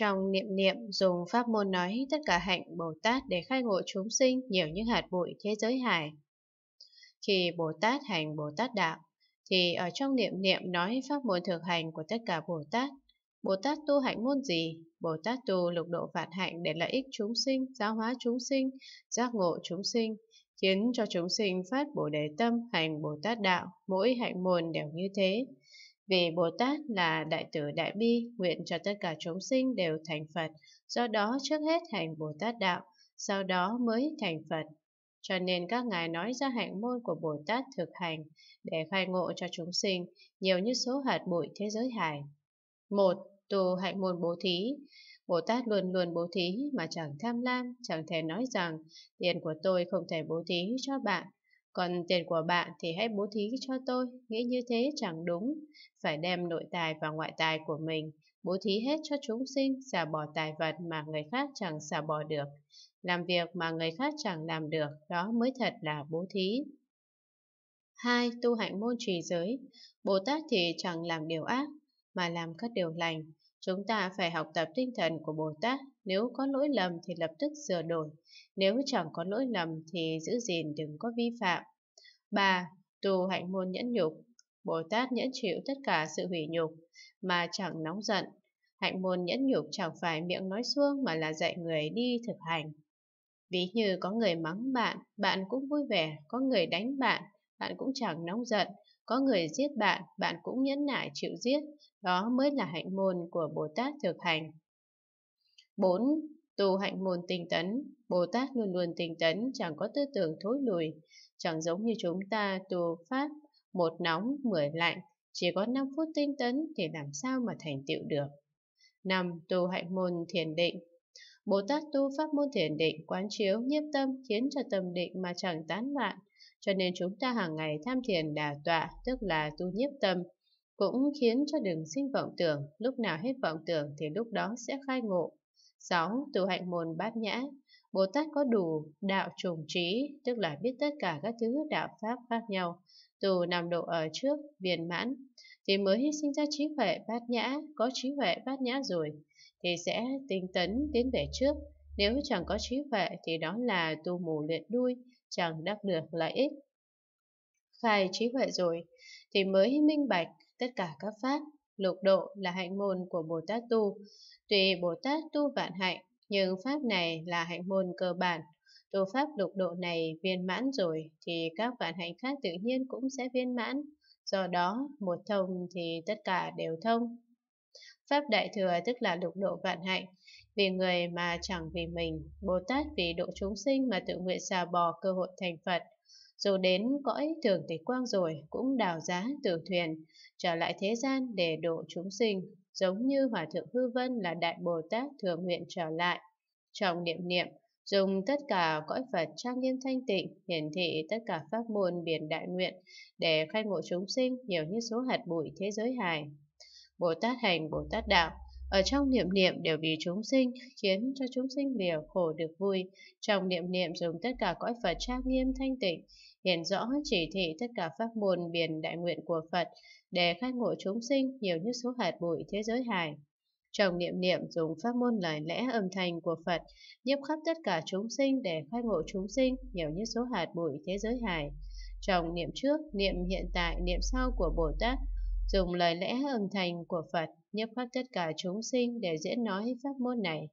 Trong niệm niệm dùng pháp môn nói tất cả hạnh Bồ Tát để khai ngộ chúng sinh nhiều như hạt bụi thế giới hải. Khi Bồ Tát hành Bồ Tát Đạo, thì ở trong niệm niệm nói pháp môn thực hành của tất cả Bồ Tát. Bồ Tát tu hạnh môn gì? Bồ Tát tu lục độ vạn hạnh để lợi ích chúng sinh, giáo hóa chúng sinh, giác ngộ chúng sinh, khiến cho chúng sinh phát Bồ Đề Tâm hành Bồ Tát Đạo, mỗi hạnh môn đều như thế. Vì Bồ Tát là đại tử đại bi, nguyện cho tất cả chúng sinh đều thành Phật, do đó trước hết hành Bồ Tát đạo, sau đó mới thành Phật. Cho nên các ngài nói ra hạnh môn của Bồ Tát thực hành để khai ngộ cho chúng sinh nhiều như số hạt bụi thế giới hải. một Tu hạnh môn bố thí Bồ Tát luôn luôn bố thí mà chẳng tham lam, chẳng thể nói rằng tiền của tôi không thể bố thí cho bạn còn tiền của bạn thì hãy bố thí cho tôi, nghĩ như thế chẳng đúng. Phải đem nội tài và ngoại tài của mình, bố thí hết cho chúng sinh, xả bỏ tài vật mà người khác chẳng xả bỏ được. Làm việc mà người khác chẳng làm được, đó mới thật là bố thí. 2. Tu hạnh môn trì giới Bồ Tát thì chẳng làm điều ác, mà làm các điều lành. Chúng ta phải học tập tinh thần của Bồ Tát, nếu có lỗi lầm thì lập tức sửa đổi, nếu chẳng có lỗi lầm thì giữ gìn đừng có vi phạm. 3. Tu hạnh môn nhẫn nhục Bồ Tát nhẫn chịu tất cả sự hủy nhục mà chẳng nóng giận. Hạnh môn nhẫn nhục chẳng phải miệng nói xuông mà là dạy người đi thực hành. Ví như có người mắng bạn, bạn cũng vui vẻ, có người đánh bạn, bạn cũng chẳng nóng giận, có người giết bạn, bạn cũng nhẫn nại chịu giết, đó mới là hạnh môn của Bồ Tát thực hành. 4. Tu hạnh môn tinh tấn, Bồ Tát luôn luôn tinh tấn, chẳng có tư tưởng thối lùi, chẳng giống như chúng ta tu pháp một nóng, mười lạnh, chỉ có 5 phút tinh tấn thì làm sao mà thành tựu được. năm Tu hạnh môn thiền định Bồ Tát tu pháp môn thiền định quán chiếu nhiếp tâm khiến cho tâm định mà chẳng tán loạn, cho nên chúng ta hàng ngày tham thiền đà tọa, tức là tu nhiếp tâm, cũng khiến cho đừng sinh vọng tưởng, lúc nào hết vọng tưởng thì lúc đó sẽ khai ngộ. 6. tu hạnh môn bát nhã Bồ Tát có đủ đạo trùng trí, tức là biết tất cả các thứ đạo pháp khác nhau, từ nằm độ ở trước, viên mãn, thì mới sinh ra trí huệ bát nhã, có trí huệ bát nhã rồi, thì sẽ tinh tấn tiến về trước, nếu chẳng có trí huệ thì đó là tu mù luyện đuôi, chẳng đắc được lợi ích. Khai trí huệ rồi, thì mới minh bạch tất cả các pháp, lục độ là hạnh môn của Bồ Tát Tu. Tùy Bồ Tát tu vạn hạnh, nhưng pháp này là hạnh môn cơ bản. Tu pháp lục độ này viên mãn rồi thì các vạn hạnh khác tự nhiên cũng sẽ viên mãn. Do đó, một thông thì tất cả đều thông. Pháp đại thừa tức là lục độ vạn hạnh. Vì người mà chẳng vì mình, Bồ Tát vì độ chúng sinh mà tự nguyện xà bỏ cơ hội thành Phật – dù đến cõi thường tịch quang rồi cũng đào giá từ thuyền, trở lại thế gian để độ chúng sinh, giống như Hòa Thượng Hư Vân là Đại Bồ Tát thường nguyện trở lại. Trong niệm niệm, dùng tất cả cõi Phật trang nghiêm thanh tịnh, hiển thị tất cả pháp môn biển đại nguyện để khai ngộ chúng sinh nhiều như số hạt bụi thế giới hài. Bồ Tát hành Bồ Tát đạo, ở trong niệm niệm đều vì chúng sinh, khiến cho chúng sinh liều khổ được vui. Trong niệm niệm dùng tất cả cõi Phật trang nghiêm thanh tịnh, hiển rõ chỉ thị tất cả pháp môn biển đại nguyện của Phật để khai ngộ chúng sinh nhiều nhất số hạt bụi thế giới hài Trong niệm niệm dùng pháp môn lời lẽ âm thanh của Phật nhiếp khắp tất cả chúng sinh để khai ngộ chúng sinh nhiều nhất số hạt bụi thế giới hài Trong niệm trước, niệm hiện tại, niệm sau của Bồ Tát dùng lời lẽ âm thanh của Phật nhiếp khắp tất cả chúng sinh để diễn nói pháp môn này,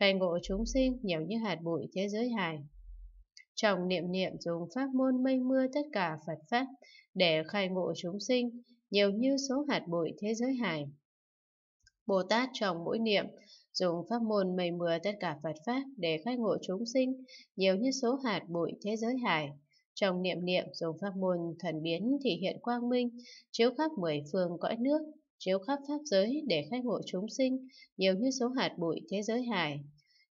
khai ngộ chúng sinh nhiều như hạt bụi thế giới hài trong niệm niệm dùng pháp môn mây mưa tất cả Phật Pháp để khai ngộ chúng sinh, nhiều như số hạt bụi thế giới hải. Bồ Tát trong mỗi niệm dùng pháp môn mây mưa tất cả Phật Pháp để khai ngộ chúng sinh, nhiều như số hạt bụi thế giới hải. Trong niệm niệm dùng pháp môn thần biến thì hiện quang minh, chiếu khắp mười phương cõi nước, chiếu khắp pháp giới để khai ngộ chúng sinh, nhiều như số hạt bụi thế giới hải.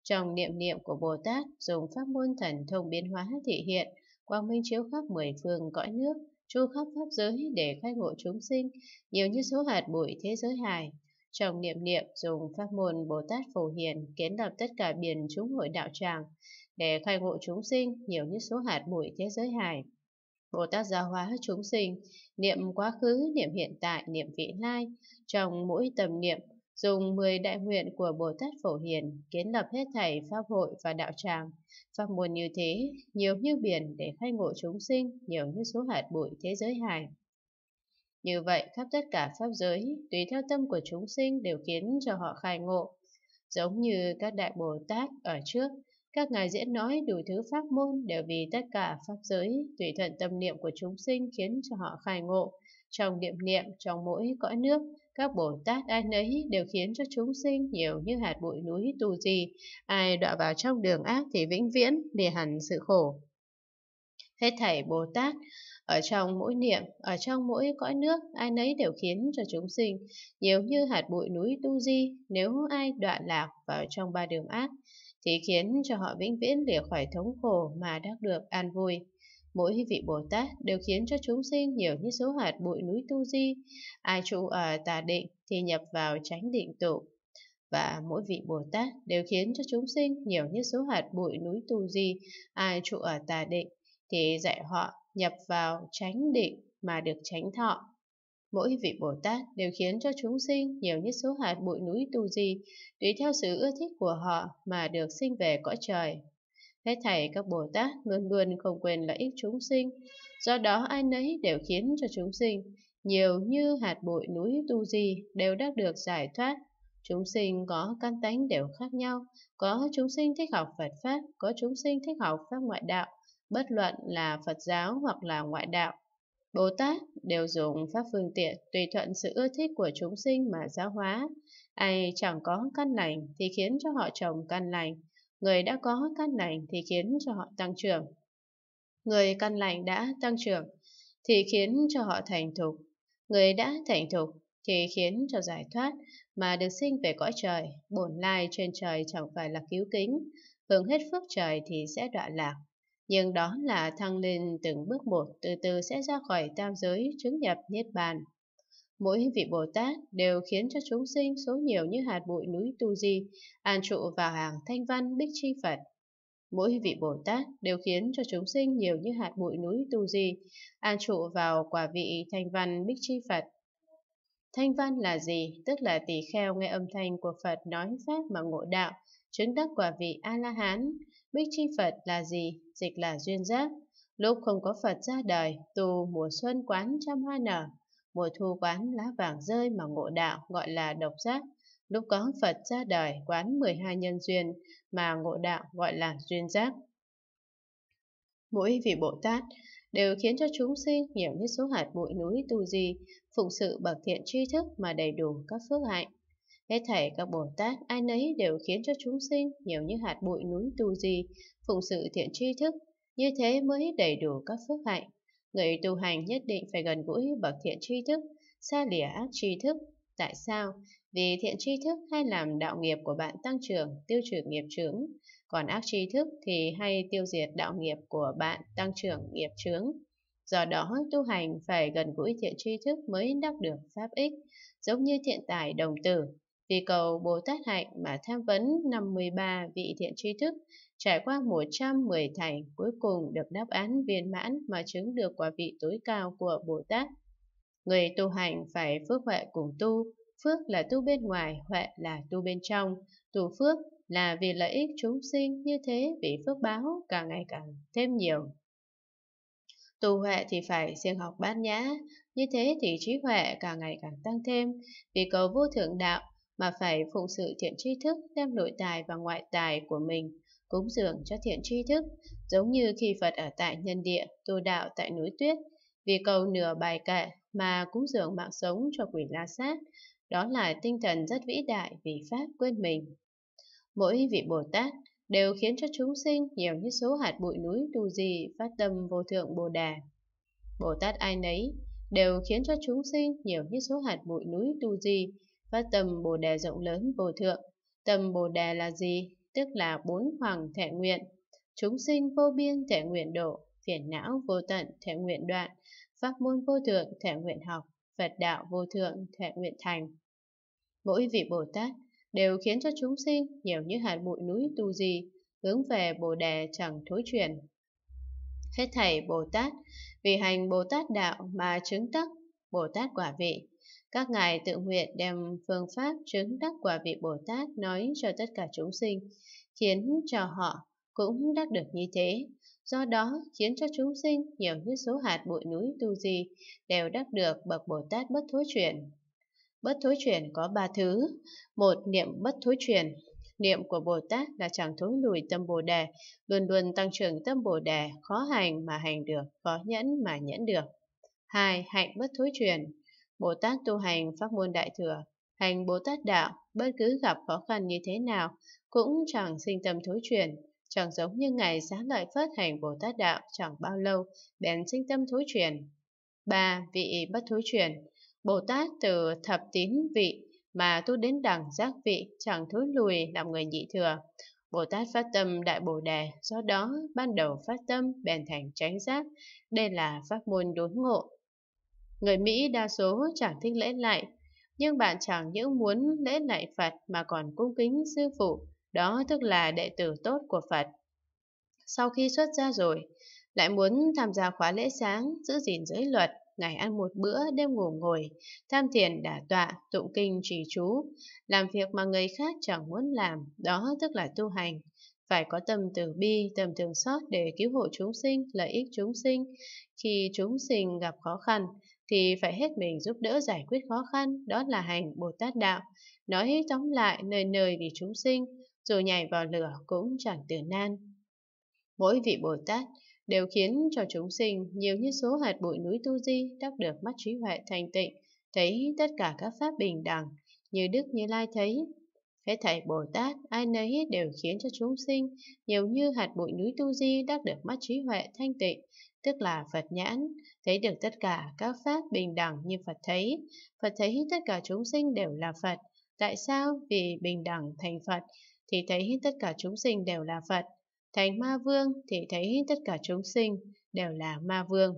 Trong niệm niệm của Bồ Tát, dùng pháp môn thần thông biến hóa thị hiện, quang minh chiếu khắp mười phương cõi nước, chu khắp pháp giới để khai ngộ chúng sinh, nhiều như số hạt bụi thế giới hài. Trong niệm niệm dùng pháp môn Bồ Tát Phổ Hiền kiến lập tất cả biển chúng hội đạo tràng, để khai ngộ chúng sinh nhiều như số hạt bụi thế giới hài. Bồ Tát giáo hóa chúng sinh, niệm quá khứ, niệm hiện tại, niệm vị lai, trong mỗi tầm niệm dùng 10 đại nguyện của Bồ Tát Phổ Hiền kiến lập hết thảy pháp hội và đạo tràng. Pháp môn như thế, nhiều như biển để khai ngộ chúng sinh, nhiều như số hạt bụi thế giới hài. Như vậy, khắp tất cả pháp giới, tùy theo tâm của chúng sinh đều khiến cho họ khai ngộ. Giống như các đại Bồ Tát ở trước, các ngài diễn nói đủ thứ pháp môn đều vì tất cả pháp giới, tùy thuận tâm niệm của chúng sinh khiến cho họ khai ngộ. Trong niệm niệm, trong mỗi cõi nước, các Bồ Tát ai nấy đều khiến cho chúng sinh nhiều như hạt bụi núi tu gì. Ai đọa vào trong đường ác thì vĩnh viễn để hẳn sự khổ. Hết thảy Bồ Tát ở trong mỗi niệm, ở trong mỗi cõi nước, ai nấy đều khiến cho chúng sinh nhiều như hạt bụi núi tu di, nếu ai đoạn lạc vào trong ba đường ác, thì khiến cho họ vĩnh viễn để khỏi thống khổ mà đắc được an vui. Mỗi vị Bồ Tát đều khiến cho chúng sinh nhiều như số hạt bụi núi tu di, ai trụ ở tà định thì nhập vào tránh định tụ. Và mỗi vị Bồ Tát đều khiến cho chúng sinh nhiều như số hạt bụi núi tu di, ai trụ ở tà định thì dạy họ nhập vào tránh định mà được tránh thọ. Mỗi vị Bồ Tát đều khiến cho chúng sinh nhiều như số hạt bụi núi tu di, tùy theo sự ưa thích của họ mà được sinh về cõi trời. Hết thảy các Bồ Tát luôn luôn không quên lợi ích chúng sinh, do đó ai nấy đều khiến cho chúng sinh, nhiều như hạt bụi núi tu di đều đã được giải thoát. Chúng sinh có căn tánh đều khác nhau, có chúng sinh thích học Phật Pháp, có chúng sinh thích học Pháp ngoại đạo, bất luận là Phật giáo hoặc là ngoại đạo. Bồ Tát đều dùng Pháp phương tiện tùy thuận sự ưa thích của chúng sinh mà giáo hóa. Ai chẳng có căn lành thì khiến cho họ trồng căn lành, Người đã có căn lành thì khiến cho họ tăng trưởng. Người căn lành đã tăng trưởng thì khiến cho họ thành thục. Người đã thành thục thì khiến cho giải thoát mà được sinh về cõi trời, bổn lai trên trời chẳng phải là cứu kính, hưởng hết phước trời thì sẽ đọa lạc. Nhưng đó là thăng lên từng bước một từ từ sẽ ra khỏi tam giới chứng nhập Niết Bàn. Mỗi vị Bồ Tát đều khiến cho chúng sinh số nhiều như hạt bụi núi Tu Di, an trụ vào hàng thanh văn Bích Chi Phật. Mỗi vị Bồ Tát đều khiến cho chúng sinh nhiều như hạt bụi núi Tu Di, an trụ vào quả vị thanh văn Bích Chi Phật. Thanh văn là gì? Tức là tỳ kheo nghe âm thanh của Phật nói Pháp mà ngộ đạo, chứng đắc quả vị A-la-hán. Bích Chi Phật là gì? Dịch là duyên giác. Lúc không có Phật ra đời, tu mùa xuân quán trăm hoa nở, mùa thu quán lá vàng rơi mà ngộ đạo gọi là độc giác. Lúc có Phật ra đời quán 12 nhân duyên mà ngộ đạo gọi là duyên giác. Mỗi vị Bồ Tát đều khiến cho chúng sinh nhiều như số hạt bụi núi tu di, phụng sự bậc thiện tri thức mà đầy đủ các phước hạnh. Hết thảy các Bồ Tát ai nấy đều khiến cho chúng sinh nhiều như hạt bụi núi tu di, phụng sự thiện tri thức, như thế mới đầy đủ các phước hạnh. Người tu hành nhất định phải gần gũi bậc thiện tri thức, xa lìa ác tri thức. Tại sao? Vì thiện tri thức hay làm đạo nghiệp của bạn tăng trưởng, tiêu trừ nghiệp chướng. Còn ác tri thức thì hay tiêu diệt đạo nghiệp của bạn tăng trưởng nghiệp chướng. Do đó, tu hành phải gần gũi thiện tri thức mới đắc được pháp ích, giống như thiện tài đồng tử. Vì cầu Bồ Tát Hạnh mà tham vấn 53 vị thiện tri thức Trải qua 110 thành, cuối cùng được đáp án viên mãn mà chứng được quả vị tối cao của Bồ Tát. Người tu hành phải phước huệ cùng tu, phước là tu bên ngoài, huệ là tu bên trong. Tu phước là vì lợi ích chúng sinh như thế bị phước báo càng ngày càng thêm nhiều. Tu huệ thì phải siêng học bát nhã, như thế thì trí huệ càng ngày càng tăng thêm, vì cầu vô thượng đạo mà phải phụng sự thiện tri thức đem nội tài và ngoại tài của mình cúng dường cho thiện tri thức, giống như khi Phật ở tại nhân địa, tu đạo tại núi tuyết, vì cầu nửa bài kệ mà cúng dường mạng sống cho quỷ la sát, đó là tinh thần rất vĩ đại vì Pháp quên mình. Mỗi vị Bồ Tát đều khiến cho chúng sinh nhiều như số hạt bụi núi tu gì phát tâm vô thượng Bồ Đà. Bồ Tát ai nấy đều khiến cho chúng sinh nhiều như số hạt bụi núi tu gì phát tâm Bồ Đà rộng lớn vô thượng. Tâm Bồ Đà là gì? tức là bốn hoàng thệ nguyện. Chúng sinh vô biên thệ nguyện độ, phiền não vô tận thệ nguyện đoạn, pháp môn vô thượng thệ nguyện học, Phật đạo vô thượng thệ nguyện thành. Mỗi vị Bồ Tát đều khiến cho chúng sinh nhiều như hạt bụi núi tu di, hướng về Bồ Đề chẳng thối chuyển. Hết thầy Bồ Tát, vì hành Bồ Tát đạo mà chứng tắc Bồ Tát quả vị, các ngài tự nguyện đem phương pháp chứng đắc quả vị Bồ Tát nói cho tất cả chúng sinh, khiến cho họ cũng đắc được như thế. Do đó khiến cho chúng sinh nhiều như số hạt bụi núi tu di đều đắc được bậc Bồ Tát bất thối chuyển. Bất thối chuyển có ba thứ. Một niệm bất thối chuyển. Niệm của Bồ Tát là chẳng thối lùi tâm Bồ Đề, luôn luôn tăng trưởng tâm Bồ Đề, khó hành mà hành được, khó nhẫn mà nhẫn được. Hai, hạnh bất thối chuyển. Bồ Tát tu hành pháp môn đại thừa, hành Bồ Tát đạo, bất cứ gặp khó khăn như thế nào, cũng chẳng sinh tâm thối chuyển, chẳng giống như ngày giá lợi phất hành Bồ Tát đạo chẳng bao lâu, bèn sinh tâm thối chuyển. Ba Vị bất thối chuyển Bồ Tát từ thập tín vị mà tu đến đẳng giác vị chẳng thối lùi làm người nhị thừa. Bồ Tát phát tâm Đại Bồ Đề, do đó ban đầu phát tâm bèn thành chánh giác. Đây là pháp môn đối ngộ, Người Mỹ đa số chẳng thích lễ lại, nhưng bạn chẳng những muốn lễ lại Phật mà còn cung kính sư phụ, đó tức là đệ tử tốt của Phật. Sau khi xuất gia rồi, lại muốn tham gia khóa lễ sáng, giữ gìn giới luật, ngày ăn một bữa, đêm ngủ ngồi, tham thiền đả tọa, tụng kinh trì chú, làm việc mà người khác chẳng muốn làm, đó tức là tu hành. Phải có tâm từ bi, tâm thương xót để cứu hộ chúng sinh, lợi ích chúng sinh. Khi chúng sinh gặp khó khăn, thì phải hết mình giúp đỡ giải quyết khó khăn, đó là hành Bồ Tát Đạo. Nói tóm lại, nơi nơi vì chúng sinh, dù nhảy vào lửa cũng chẳng từ nan. Mỗi vị Bồ Tát đều khiến cho chúng sinh nhiều như số hạt bụi núi Tu Di đắc được mắt trí huệ thành tịnh, thấy tất cả các pháp bình đẳng, như Đức Như Lai thấy, Hết thảy Bồ Tát, ai nấy đều khiến cho chúng sinh nhiều như hạt bụi núi Tu Di đắc được mắt trí huệ thanh tịnh, tức là Phật nhãn, thấy được tất cả các pháp bình đẳng như Phật thấy. Phật thấy tất cả chúng sinh đều là Phật. Tại sao? Vì bình đẳng thành Phật thì thấy tất cả chúng sinh đều là Phật. Thành ma vương thì thấy tất cả chúng sinh đều là ma vương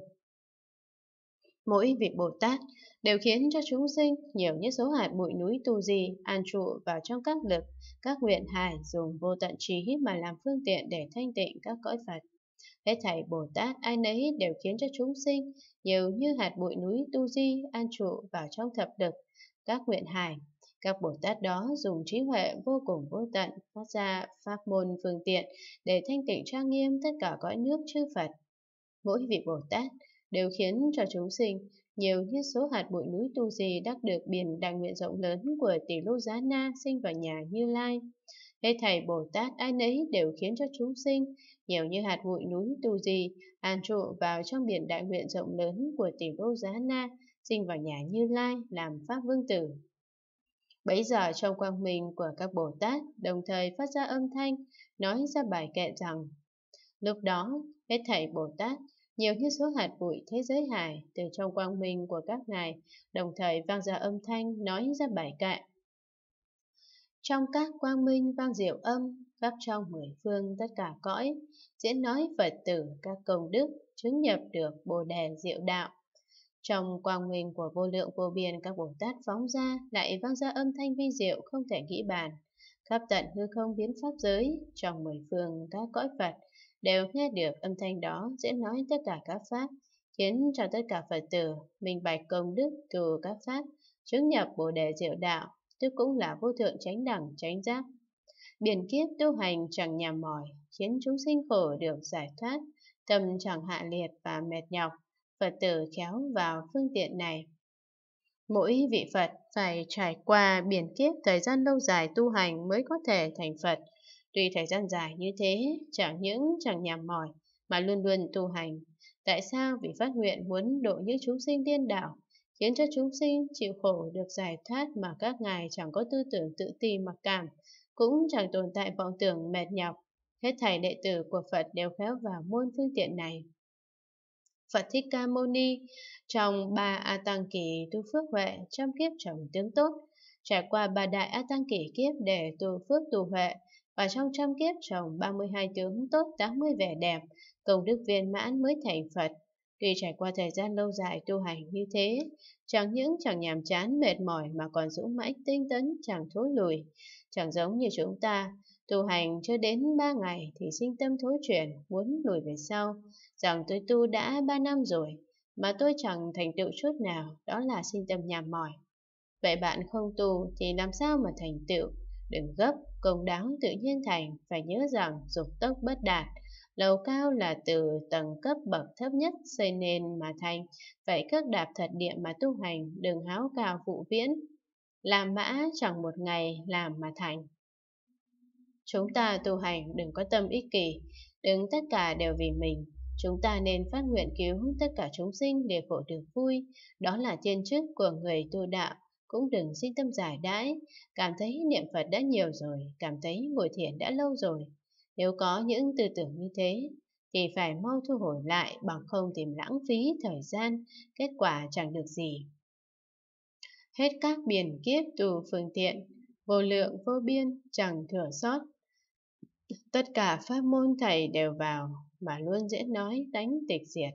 mỗi vị Bồ Tát đều khiến cho chúng sinh nhiều nhất số hạt bụi núi tu di an trụ vào trong các lực, các nguyện hài dùng vô tận trí mà làm phương tiện để thanh tịnh các cõi Phật. Hết thảy Bồ Tát ai nấy đều khiến cho chúng sinh nhiều như hạt bụi núi tu di an trụ vào trong thập lực, các nguyện hài Các Bồ Tát đó dùng trí huệ vô cùng vô tận phát ra pháp môn phương tiện để thanh tịnh trang nghiêm tất cả cõi nước chư Phật. Mỗi vị Bồ Tát đều khiến cho chúng sinh nhiều như số hạt bụi núi tu di đắc được biển đại nguyện rộng lớn của tỷ lô giá na sinh vào nhà như lai. Hết thầy Bồ Tát ai nấy đều khiến cho chúng sinh nhiều như hạt bụi núi tu di an trụ vào trong biển đại nguyện rộng lớn của tỷ lô giá na sinh vào nhà như lai làm pháp vương tử. Bấy giờ trong quang minh của các Bồ Tát đồng thời phát ra âm thanh nói ra bài kệ rằng Lúc đó, hết thầy Bồ Tát nhiều như số hạt bụi thế giới hải từ trong quang minh của các ngài, đồng thời vang ra âm thanh nói ra bài kệ. Trong các quang minh vang diệu âm, khắp trong mười phương tất cả cõi, diễn nói Phật tử các công đức, chứng nhập được Bồ Đề diệu đạo. Trong quang minh của vô lượng vô biên các Bồ Tát phóng ra lại vang ra âm thanh vi diệu không thể nghĩ bàn. Khắp tận hư không biến pháp giới, trong mười phương các cõi Phật, đều nghe được âm thanh đó diễn nói tất cả các pháp, khiến cho tất cả Phật tử minh bạch công đức từ các pháp, chứng nhập Bồ đề diệu đạo, tức cũng là vô thượng chánh đẳng chánh giác. Biển kiếp tu hành chẳng nhàm mỏi, khiến chúng sinh khổ được giải thoát, tâm chẳng hạ liệt và mệt nhọc, Phật tử khéo vào phương tiện này. Mỗi vị Phật phải trải qua biển kiếp thời gian lâu dài tu hành mới có thể thành Phật, Tuy thời gian dài như thế, chẳng những chẳng nhàm mỏi, mà luôn luôn tu hành. Tại sao vì phát nguyện muốn độ những chúng sinh điên đảo, khiến cho chúng sinh chịu khổ được giải thoát mà các ngài chẳng có tư tưởng tự ti mặc cảm, cũng chẳng tồn tại vọng tưởng mệt nhọc. Hết thảy đệ tử của Phật đều khéo vào môn phương tiện này. Phật Thích Ca Mâu Ni trong ba A Tăng Kỳ tu phước huệ trăm kiếp trồng tướng tốt, trải qua ba đại A Tăng Kỳ kiếp để tu phước tu huệ, và trong trăm kiếp trồng 32 tướng tốt 80 vẻ đẹp, công đức viên mãn mới thành Phật. Khi trải qua thời gian lâu dài tu hành như thế, chẳng những chẳng nhàm chán mệt mỏi mà còn dũng mãnh tinh tấn chẳng thối lùi, chẳng giống như chúng ta, tu hành chưa đến ba ngày thì sinh tâm thối chuyển, muốn lùi về sau, rằng tôi tu đã ba năm rồi, mà tôi chẳng thành tựu chút nào, đó là sinh tâm nhàm mỏi. Vậy bạn không tu thì làm sao mà thành tựu? Đừng gấp, công đáo tự nhiên thành phải nhớ rằng dục tốc bất đạt. Lầu cao là từ tầng cấp bậc thấp nhất xây nên mà thành, vậy cước đạp thật địa mà tu hành, đừng háo cao vụ viễn. Làm mã chẳng một ngày làm mà thành. Chúng ta tu hành đừng có tâm ích kỷ, đừng tất cả đều vì mình. Chúng ta nên phát nguyện cứu tất cả chúng sinh để khổ được vui, đó là thiên chức của người tu đạo cũng đừng sinh tâm giải đãi, cảm thấy niệm Phật đã nhiều rồi, cảm thấy ngồi thiền đã lâu rồi. Nếu có những tư tưởng như thế, thì phải mau thu hồi lại bằng không tìm lãng phí thời gian, kết quả chẳng được gì. Hết các biển kiếp tù phương tiện, vô lượng vô biên chẳng thừa sót. Tất cả pháp môn thầy đều vào, mà luôn dễ nói đánh tịch diệt.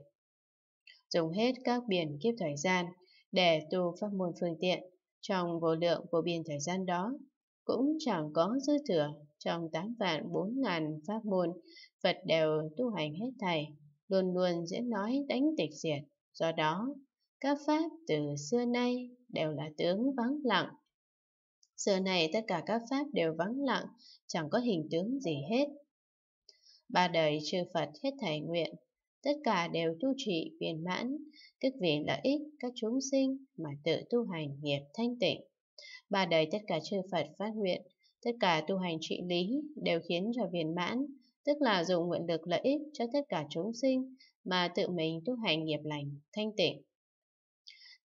Dùng hết các biển kiếp thời gian để tu pháp môn phương tiện, trong vô lượng vô biên thời gian đó, cũng chẳng có dư thừa trong tám vạn bốn ngàn pháp môn, Phật đều tu hành hết thảy, luôn luôn diễn nói đánh tịch diệt. Do đó, các pháp từ xưa nay đều là tướng vắng lặng. Xưa này tất cả các pháp đều vắng lặng, chẳng có hình tướng gì hết. Ba đời chư Phật hết thảy nguyện, tất cả đều tu trị viên mãn, tức vì lợi ích các chúng sinh mà tự tu hành nghiệp thanh tịnh. Ba đời tất cả chư Phật phát nguyện, tất cả tu hành trị lý đều khiến cho viên mãn, tức là dùng nguyện lực lợi ích cho tất cả chúng sinh mà tự mình tu hành nghiệp lành, thanh tịnh.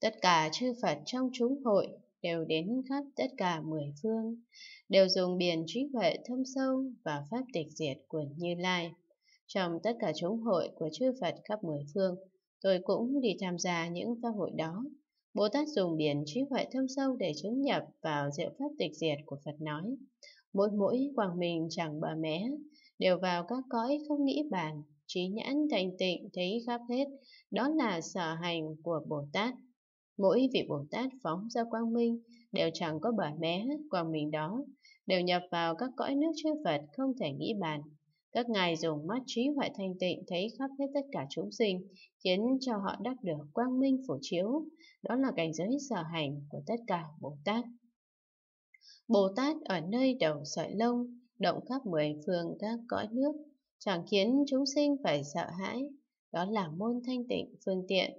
Tất cả chư Phật trong chúng hội đều đến khắp tất cả mười phương, đều dùng biển trí huệ thâm sâu và pháp tịch diệt của Như Lai. Trong tất cả chúng hội của chư Phật khắp mười phương, Tôi cũng đi tham gia những pháp hội đó. Bồ Tát dùng biển trí huệ thâm sâu để chứng nhập vào diệu pháp tịch diệt của Phật nói. Mỗi mỗi quang minh chẳng bờ mé, đều vào các cõi không nghĩ bàn, trí nhãn thành tịnh thấy khắp hết, đó là sở hành của Bồ Tát. Mỗi vị Bồ Tát phóng ra quang minh, đều chẳng có bờ mé, quang minh đó, đều nhập vào các cõi nước chư Phật không thể nghĩ bàn, các ngài dùng mắt trí huệ thanh tịnh thấy khắp hết tất cả chúng sinh, khiến cho họ đắc được quang minh phổ chiếu. Đó là cảnh giới sở hành của tất cả Bồ Tát. Bồ Tát ở nơi đầu sợi lông, động khắp mười phương các cõi nước, chẳng khiến chúng sinh phải sợ hãi. Đó là môn thanh tịnh phương tiện.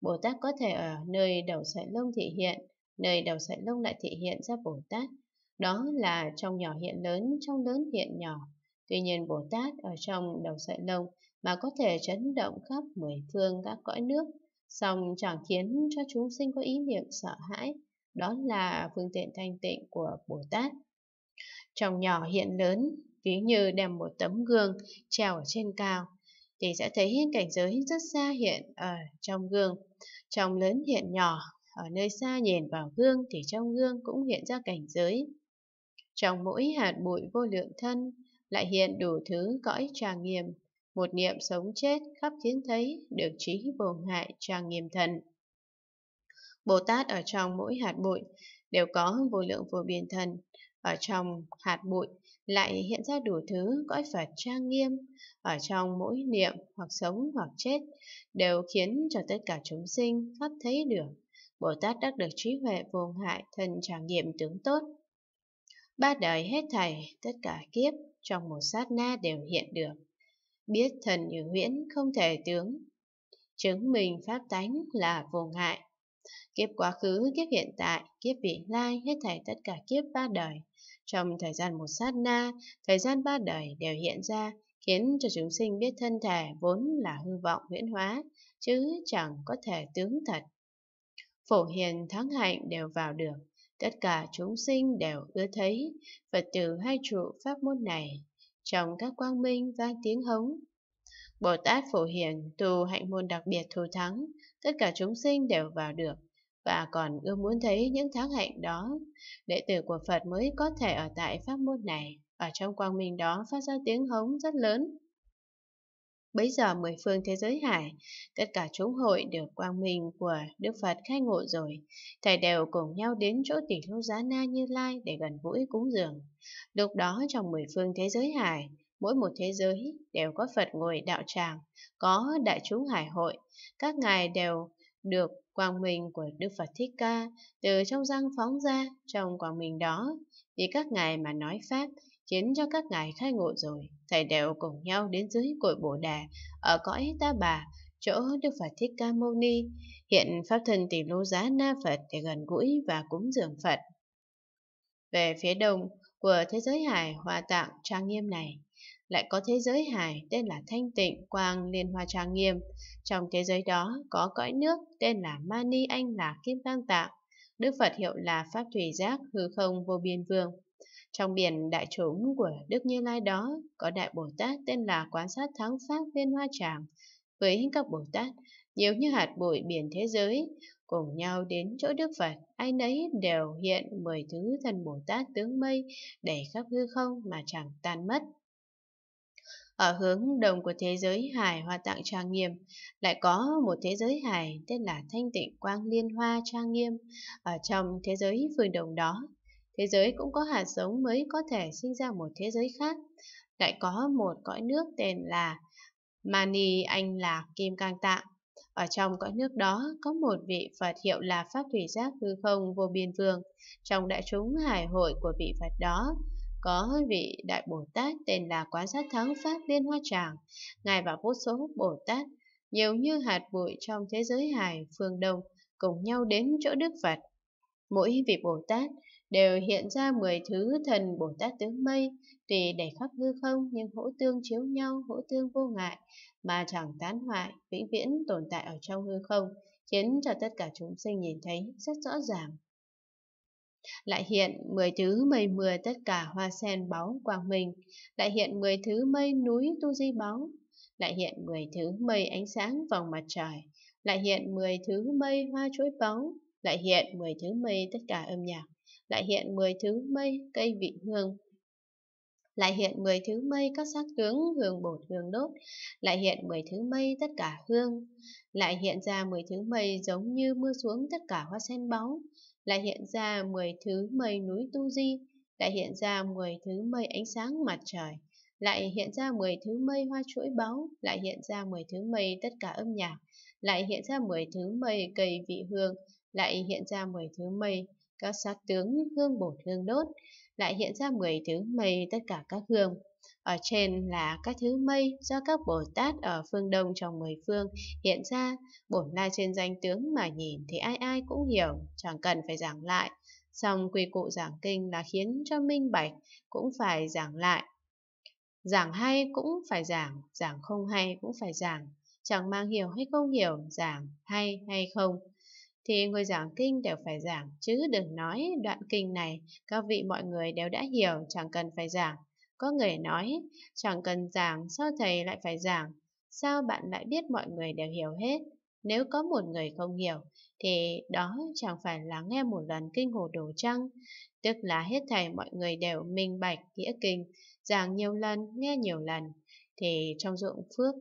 Bồ Tát có thể ở nơi đầu sợi lông thị hiện, nơi đầu sợi lông lại thị hiện ra Bồ Tát. Đó là trong nhỏ hiện lớn, trong lớn hiện nhỏ, Tuy nhiên Bồ Tát ở trong đầu sợi lông mà có thể chấn động khắp mười phương các cõi nước, song chẳng khiến cho chúng sinh có ý niệm sợ hãi, đó là phương tiện thanh tịnh của Bồ Tát. Trong nhỏ hiện lớn, ví như đem một tấm gương treo ở trên cao, thì sẽ thấy cảnh giới rất xa hiện ở trong gương, trong lớn hiện nhỏ, ở nơi xa nhìn vào gương thì trong gương cũng hiện ra cảnh giới. Trong mỗi hạt bụi vô lượng thân lại hiện đủ thứ cõi tràng nghiêm, một niệm sống chết khắp khiến thấy, được trí vô ngại tràng nghiêm thần. Bồ Tát ở trong mỗi hạt bụi đều có vô lượng vô biên thần, ở trong hạt bụi lại hiện ra đủ thứ cõi Phật trang nghiêm, ở trong mỗi niệm hoặc sống hoặc chết đều khiến cho tất cả chúng sinh khắp thấy được. Bồ Tát đắc được trí huệ vô ngại thân trải nghiệm tướng tốt. Ba đời hết thảy, tất cả kiếp trong một sát na đều hiện được. Biết thần như huyễn không thể tướng, chứng minh pháp tánh là vô ngại. Kiếp quá khứ, kiếp hiện tại, kiếp vị lai, hết thảy tất cả kiếp ba đời. Trong thời gian một sát na, thời gian ba đời đều hiện ra, khiến cho chúng sinh biết thân thể vốn là hư vọng huyễn hóa, chứ chẳng có thể tướng thật. Phổ hiền thắng hạnh đều vào được, tất cả chúng sinh đều ưa thấy Phật tử hai trụ pháp môn này trong các quang minh vang tiếng hống. Bồ Tát phổ hiền tu hạnh môn đặc biệt thù thắng, tất cả chúng sinh đều vào được và còn ưa muốn thấy những tháng hạnh đó. Đệ tử của Phật mới có thể ở tại pháp môn này, ở trong quang minh đó phát ra tiếng hống rất lớn. Bấy giờ mười phương thế giới hải, tất cả chúng hội được quang minh của Đức Phật khai ngộ rồi. Thầy đều cùng nhau đến chỗ tỷ lô giá na như lai để gần gũi cúng dường. Lúc đó trong mười phương thế giới hải, mỗi một thế giới đều có Phật ngồi đạo tràng, có đại chúng hải hội. Các ngài đều được quang minh của Đức Phật Thích Ca từ trong răng phóng ra trong quang minh đó. Vì các ngài mà nói Pháp, khiến cho các ngài khai ngộ rồi, thầy đều cùng nhau đến dưới cội Bồ đề ở cõi Ta Bà, chỗ Đức Phật Thích Ca Mâu Ni, hiện Pháp Thân tỷ lô giá Na Phật để gần gũi và cúng dường Phật. Về phía đông của thế giới hải hòa tạng trang nghiêm này, lại có thế giới hải tên là Thanh Tịnh Quang Liên Hoa Trang Nghiêm. Trong thế giới đó có cõi nước tên là Mani Anh là Kim tăng Tạng, Đức Phật hiệu là Pháp Thủy Giác Hư Không Vô Biên Vương. Trong biển đại chúng của Đức Như Lai đó có Đại Bồ Tát tên là Quán sát Thắng Pháp Viên Hoa Tràng với các Bồ Tát nhiều như hạt bụi biển thế giới cùng nhau đến chỗ Đức Phật, ai nấy đều hiện mười thứ thần Bồ Tát tướng mây đầy khắp hư không mà chẳng tan mất. Ở hướng đồng của thế giới hải hoa tạng trang nghiêm, lại có một thế giới hải tên là thanh tịnh quang liên hoa trang nghiêm. Ở trong thế giới phương đồng đó, Thế giới cũng có hạt giống mới có thể sinh ra một thế giới khác. Lại có một cõi nước tên là Mani Anh là Kim Cang Tạng. Ở trong cõi nước đó có một vị Phật hiệu là Pháp Thủy Giác Hư Không Vô Biên Vương. Trong đại chúng hải hội của vị Phật đó có vị Đại Bồ Tát tên là Quán Sát Thắng Pháp Liên Hoa Tràng. Ngài và vô số Bồ Tát nhiều như hạt bụi trong thế giới hải phương Đông cùng nhau đến chỗ Đức Phật. Mỗi vị Bồ Tát đều hiện ra mười thứ thần Bồ Tát tướng mây, tùy để khắp hư không nhưng hỗ tương chiếu nhau, hỗ tương vô ngại, mà chẳng tán hoại, vĩnh viễn tồn tại ở trong hư không, khiến cho tất cả chúng sinh nhìn thấy rất rõ ràng. Lại hiện mười thứ mây mưa tất cả hoa sen báu quang minh, lại hiện mười thứ mây núi tu di báu, lại hiện mười thứ mây ánh sáng vòng mặt trời, lại hiện mười thứ mây hoa chuối báu, lại hiện mười thứ mây tất cả âm nhạc, lại hiện mười thứ mây cây vị hương lại hiện mười thứ mây các sắc tướng hương bột hương đốt, lại hiện mười thứ mây tất cả hương, lại hiện ra mười thứ mây giống như mưa xuống tất cả hoa sen báu, lại hiện ra mười thứ mây núi tu di, lại hiện ra mười thứ mây ánh sáng mặt trời, lại hiện ra mười thứ mây hoa chuỗi báu, lại hiện ra mười thứ mây tất cả âm nhạc, lại hiện ra mười thứ mây cây vị hương, lại hiện ra mười thứ mây các sát tướng, hương bột, hương đốt, lại hiện ra 10 thứ mây tất cả các hương. Ở trên là các thứ mây do các Bồ Tát ở phương Đông trong mười phương hiện ra, bổn lai trên danh tướng mà nhìn thì ai ai cũng hiểu, chẳng cần phải giảng lại. Xong quy cụ giảng kinh là khiến cho minh bạch, cũng phải giảng lại. Giảng hay cũng phải giảng, giảng không hay cũng phải giảng, chẳng mang hiểu hay không hiểu, giảng hay hay không thì người giảng kinh đều phải giảng, chứ đừng nói đoạn kinh này các vị mọi người đều đã hiểu, chẳng cần phải giảng. Có người nói, chẳng cần giảng, sao thầy lại phải giảng? Sao bạn lại biết mọi người đều hiểu hết? Nếu có một người không hiểu, thì đó chẳng phải là nghe một lần kinh hồ đồ chăng? Tức là hết thầy mọi người đều minh bạch, nghĩa kinh, giảng nhiều lần, nghe nhiều lần, thì trong dụng phước